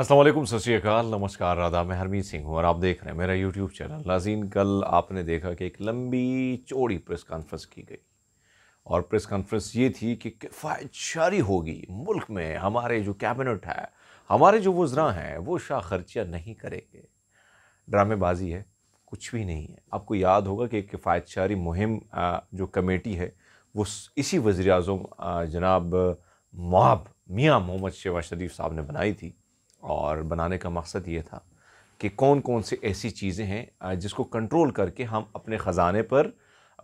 असलम सत नमस्कार राधा मैं हरमीत सिंह हूँ और आप देख रहे हैं मेरा यूट्यूब चैनल नाजीन कल आपने देखा कि एक लंबी चौड़ी प्रेस कॉन्फ्रेंस की गई और प्रेस कॉन्फ्रेंस ये थी कि किफायतशारी होगी मुल्क में हमारे जो कैबिनेट है हमारे जो वज्रा हैं वो शाह खर्चिया नहीं करेंगे ड्रामेबाजी है कुछ भी नहीं है आपको याद होगा कि किफायतशारी मुहिम जो कमेटी है वो इसी वज़ी अजम जनाब मुआब मियाँ मोहम्मद शेवा शरीफ साहब ने बनाई थी और बनाने का मकसद ये था कि कौन कौन से ऐसी चीज़ें हैं जिसको कंट्रोल करके हम अपने ख़ज़ाने पर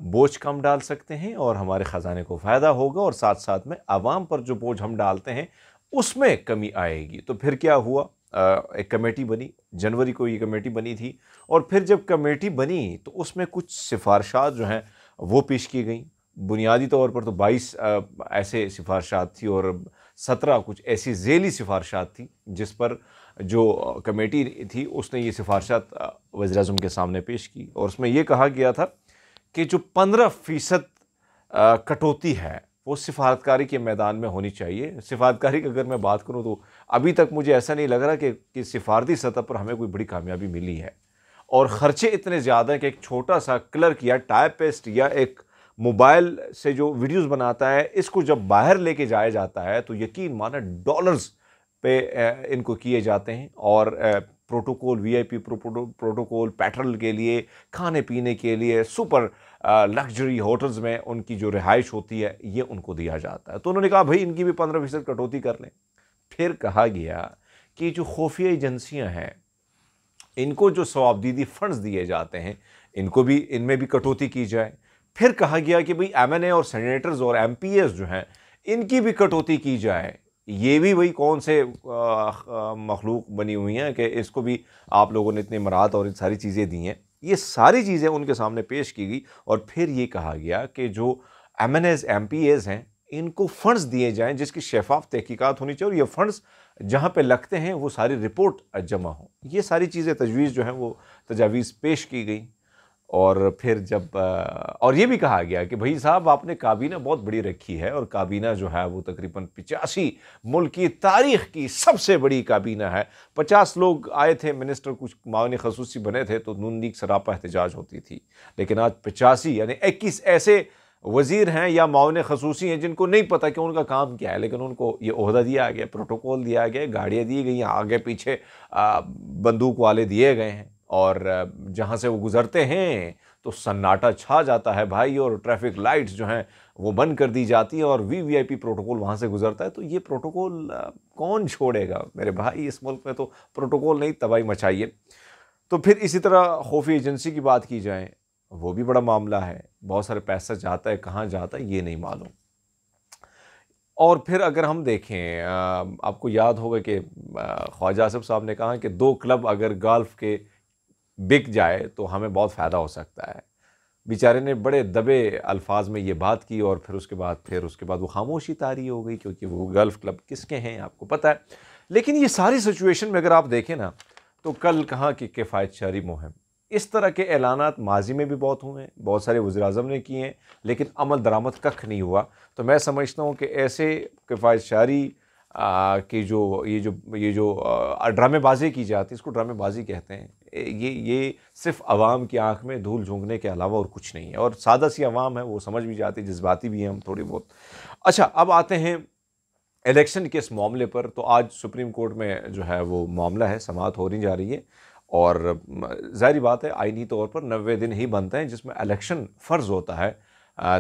बोझ कम डाल सकते हैं और हमारे ख़ज़ाने को फ़ायदा होगा और साथ साथ में आवाम पर जो बोझ हम डालते हैं उसमें कमी आएगी तो फिर क्या हुआ एक कमेटी बनी जनवरी को ये कमेटी बनी थी और फिर जब कमेटी बनी तो उसमें कुछ सिफारशात जो हैं वो पेश की गई बुनियादी तौर पर तो बाईस ऐसे सिफारशात थी और सत्रह कुछ ऐसी जेली सिफारशात थी जिस पर जो कमेटी थी उसने ये सिफारशात वज़ी अजम के सामने पेश की और उसमें यह कहा गया था कि जो पंद्रह फ़ीसद कटौती है वो सिफारतकारी के मैदान में होनी चाहिए सिफारतकारी की अगर मैं बात करूँ तो अभी तक मुझे ऐसा नहीं लग रहा कि, कि सिफारती सतह पर हमें कोई बड़ी कामयाबी मिली है और ख़र्चे इतने ज़्यादा कि एक छोटा सा क्लर्क या टाइपिस्ट या एक मोबाइल से जो वीडियोस बनाता है इसको जब बाहर लेके जाया जाता है तो यकीन माना डॉलर्स पे इनको किए जाते हैं और प्रोटोकॉल वीआईपी प्रोटोकॉल पेट्रोल के लिए खाने पीने के लिए सुपर लग्जरी होटल्स में उनकी जो रिहाइश होती है ये उनको दिया जाता है तो उन्होंने कहा भाई इनकी भी पंद्रह फीसद कटौती कर लें फिर कहा गया कि जो खुफिया एजेंसियाँ हैं इनको जो स्वाबदीदी फंड्स दिए जाते हैं इनको भी इनमें भी कटौती की जाए फिर कहा गया कि भाई एम और सेनेटर्स और एम जो हैं इनकी भी कटौती की जाए ये भी वही कौन से मखलूक बनी हुई हैं कि इसको भी आप लोगों ने इतने मरात और इन सारी चीज़ें दी हैं ये सारी चीज़ें उनके सामने पेश की गई और फिर ये कहा गया कि जो M N S M P s हैं इनको फंड्स दिए जाएं जिसकी शफाफ तहकीकत होनी चाहिए और ये फंड्स जहाँ पे लगते हैं वो सारी रिपोर्ट जमा हो ये सारी चीज़ें तजवीज़ जो हैं वो तजावीज़ पेश की गई और फिर जब और ये भी कहा गया कि भाई साहब आपने काबीना बहुत बड़ी रखी है और काबीना जो है वो तकरीबन पिचासी मुल्क की तारीख़ की सबसे बड़ी काबीना है पचास लोग आए थे मिनिस्टर कुछ मावन खसूसी बने थे तो नून लीग सरापा एहतजाज होती थी लेकिन आज पचासी यानी इक्कीस ऐसे वज़ीर हैं या मावन खसूसी हैं जिनको नहीं पता कि उनका काम क्या है लेकिन उनको ये अहदा दिया गया प्रोटोकॉल दिया गया गाड़ियाँ दी गई आगे पीछे बंदूक वाले दिए गए हैं और जहाँ से वो गुज़रते हैं तो सन्नाटा छा जाता है भाई और ट्रैफिक लाइट्स जो हैं वो बंद कर दी जाती है और V V I P protocol वहाँ से गुजरता है तो ये प्रोटोकॉल कौन छोड़ेगा मेरे भाई इस मुल्क में तो प्रोटोकॉल नहीं तबाही मचाइए तो फिर इसी तरह खौफी एजेंसी की बात की जाए वो भी बड़ा मामला है बहुत सारे पैसा जाता है कहाँ जाता है ये नहीं मालूम और फिर अगर हम देखें आपको याद होगा कि ख्वाजा आसफ साहब ने कहा कि दो क्लब अगर गल्फ़ के बिक जाए तो हमें बहुत फ़ायदा हो सकता है बेचारे ने बड़े दबे अल्फाज में ये बात की और फिर उसके बाद फिर उसके बाद वो खामोशी तारी हो गई क्योंकि वो गल्फ़ क्लब किसके हैं आपको पता है लेकिन ये सारी सिचुएशन में अगर आप देखें ना तो कल कहाँ की किफ़ायत शारी मुहिम इस तरह के ऐलान माजी में भी बहुत हुए हैं बहुत सारे वजी अजम ने किए हैं लेकिन अमल दरामद कख नहीं हुआ तो मैं समझता हूँ कि ऐसे किफ़ायत शारी की जो ये जो ये जो ड्रामेबाजी की जाती है इसको ड्रामेबाजी कहते हैं ये ये सिर्फ आवाम की आंख में धूल झोंकने के अलावा और कुछ नहीं है और सादा सी आवाम है वो समझ भी जाती है जज्बाती भी हैं हम थोड़ी बहुत अच्छा अब आते हैं इलेक्शन के इस मामले पर तो आज सुप्रीम कोर्ट में जो है वो मामला है समाप्त हो रही जा रही है और जाहिर बात है आइनी तौर पर नबे दिन ही बनते हैं जिसमें इलेक्शन फ़र्ज़ होता है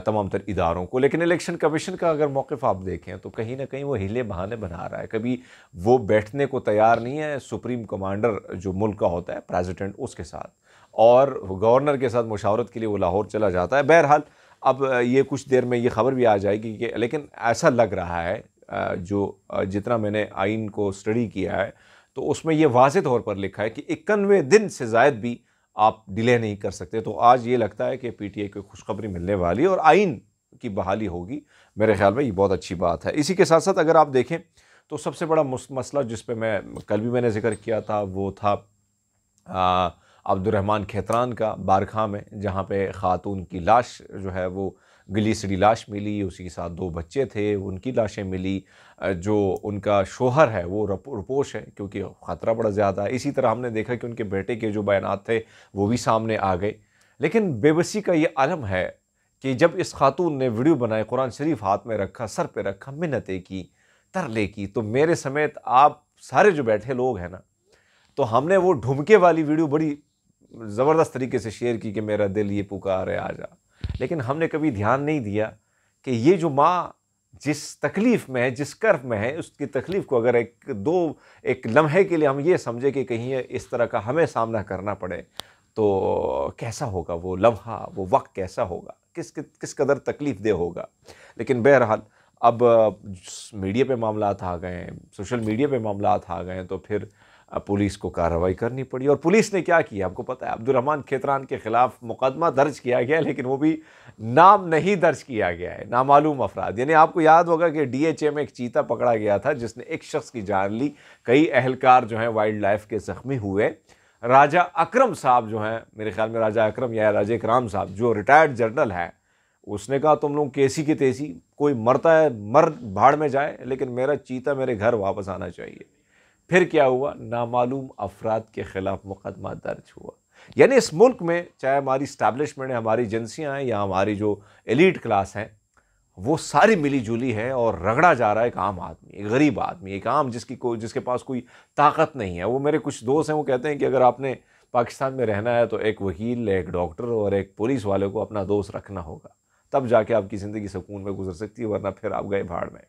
तमाम तर इदारों को लेकिन इलेक्शन कमीशन का अगर मौक़ आप देखें तो कहीं ना कहीं वो हिले बहाने बना रहा है कभी वो बैठने को तैयार नहीं है सुप्रीम कमांडर जो मुल्क का होता है प्रेजिडेंट उसके साथ और गवर्नर के साथ मुशावरत के लिए वो लाहौर चला जाता है बहरहाल अब ये कुछ देर में ये खबर भी आ जाएगी कि लेकिन ऐसा लग रहा है जो जितना मैंने आइन को स्टडी किया है तो उसमें यह वाज तौर पर लिखा है कि इक्यानवे दिन से जायद भी आप डिले नहीं कर सकते तो आज ये लगता है कि पीटीआई को खुशखबरी मिलने वाली और आइन की बहाली होगी मेरे ख्याल में ये बहुत अच्छी बात है इसी के साथ साथ अगर आप देखें तो सबसे बड़ा मसला जिस पर मैं कल भी मैंने जिक्र किया था वो था अब्दुलरहमान खेतरान का बारखा में जहाँ पे ख़ातून की लाश जो है वो सड़ी लाश मिली उसी के साथ दो बच्चे थे उनकी लाशें मिली जो उनका शोहर है वो रुपोश है क्योंकि ख़तरा बड़ा ज़्यादा है इसी तरह हमने देखा कि उनके बेटे के जो बयान थे वो भी सामने आ गए लेकिन बेबसी का ये आलम है कि जब इस खातून ने वीडियो बनाए कुरान शरीफ हाथ में रखा सर पे रखा मिन्नतें की तरले की तो मेरे समेत आप सारे जो बैठे लोग हैं ना तो हमने वो ढुमके वाली वीडियो बड़ी ज़बरदस्त तरीके से शेयर की कि मेरा दिल ये पुकार है आ जा लेकिन हमने कभी ध्यान नहीं दिया कि ये जो माँ जिस तकलीफ़ में है जिस कर्फ में है उसकी तकलीफ़ को अगर एक दो एक लम्हे के लिए हम ये समझे कि कहीं इस तरह का हमें सामना करना पड़े तो कैसा होगा वो लम्हा वो वक्त कैसा होगा किस किस कदर तकलीफ़ दे होगा लेकिन बहरहाल अब मीडिया पे मामला आ गए सोशल मीडिया पे मामला आ गए तो फिर पुलिस को कार्रवाई करनी पड़ी और पुलिस ने क्या किया आपको पता है अब्दुलरहमान खेतरान के ख़िलाफ़ मुकदमा दर्ज किया गया लेकिन वो भी नाम नहीं दर्ज किया गया है नामालूम अफराद यानी आपको याद होगा कि डीएचए में एक चीता पकड़ा गया था जिसने एक शख्स की जान ली कई अहलकार जो हैं वाइल्ड लाइफ के ज़ख्मी हुए राजा अक्रम साहब जो हैं मेरे ख्याल में राजा अक्रम या राजा इकराम साहब जो रिटायर्ड जनरल हैं उसने कहा तुम लोग केसी की तेसी कोई मरता है मर भाड़ में जाए लेकिन मेरा चीता मेरे घर वापस आना चाहिए फिर क्या हुआ नामालूम अफराद के ख़िलाफ़ मुकदमा दर्ज हुआ यानी इस मुल्क में चाहे हमारी इस्टेबलिशमेंट है हमारी एजेंसियाँ हैं या हमारी जो एलिट क्लास हैं वो सारी मिली जुली है और रगड़ा जा रहा है एक आम आदमी एक गरीब आदमी एक आम जिसकी कोई जिसके पास कोई ताकत नहीं है वो मेरे कुछ दोस्त हैं वो कहते हैं कि अगर आपने पाकिस्तान में रहना है तो एक वकील एक डॉक्टर और एक पुलिस वाले को अपना दोस्त रखना होगा तब जाके आपकी ज़िंदगी सुकून में गुजर सकती है वरना फिर आप गए भाड़ में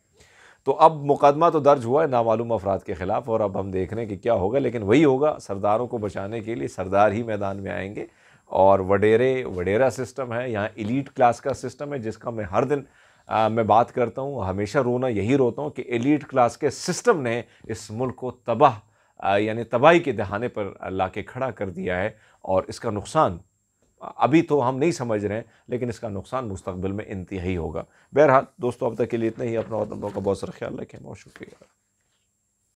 तो अब मुकदमा तो दर्ज हुआ है नामालूम अफराद के ख़िलाफ़ और अब हम देख रहे हैं कि क्या होगा लेकिन वही होगा सरदारों को बचाने के लिए सरदार ही मैदान में आएंगे और वडेरे वडेरा सिस्टम है यहाँ इलीट क्लास का सिस्टम है जिसका मैं हर दिन आ, मैं बात करता हूँ हमेशा रोना यही रोता हूँ कि एलिट क्लास के सिस्टम ने इस मुल्क को तबाह यानी तबाही के दहाने पर ला के खड़ा कर दिया है और इसका नुकसान अभी तो हम नहीं समझ रहे हैं लेकिन इसका नुकसान मुस्तबिल में इंतहाई होगा बहरहाल दोस्तों अब तक के लिए इतना ही अपना और का बहुत सारा ख्याल रखें बहुत शुक्रिया